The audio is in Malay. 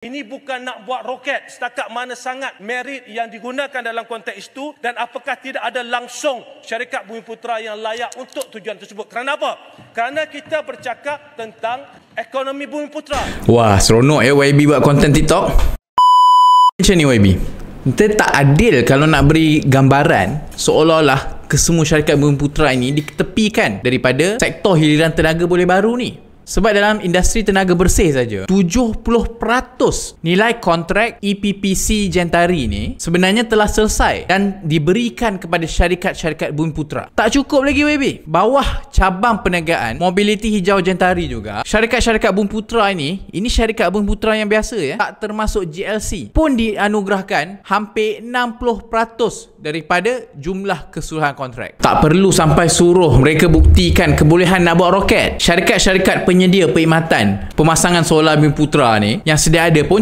Ini bukan nak buat roket setakat mana sangat merit yang digunakan dalam konteks itu dan apakah tidak ada langsung syarikat Bumi Putra yang layak untuk tujuan tersebut. Kerana apa? Kerana kita bercakap tentang ekonomi Bumi Putra. Wah, seronok ya YB buat konten TikTok. Macam ni YB. Kita tak adil kalau nak beri gambaran seolah-olah kesemua syarikat Bumi Putra ini diketepikan daripada sektor hiliran tenaga boleh baru ni. Sebab dalam industri tenaga bersih saja, 70% nilai kontrak EPPC Gentari ni sebenarnya telah selesai dan diberikan kepada syarikat-syarikat Bumi Putra. Tak cukup lagi baby. Bawah cabang perniagaan Mobility Hijau Gentari juga, syarikat-syarikat Bumi Putra ini, ini syarikat Bumi Putra yang biasa ya, tak termasuk GLC pun dianugerahkan hampir 60% daripada jumlah keseluruhan kontrak. Tak perlu sampai suruh mereka buktikan kebolehan nak buat roket. Syarikat-syarikat peny- penyedia perkhidmatan pemasangan solar bumi putra ni yang sedia ada pun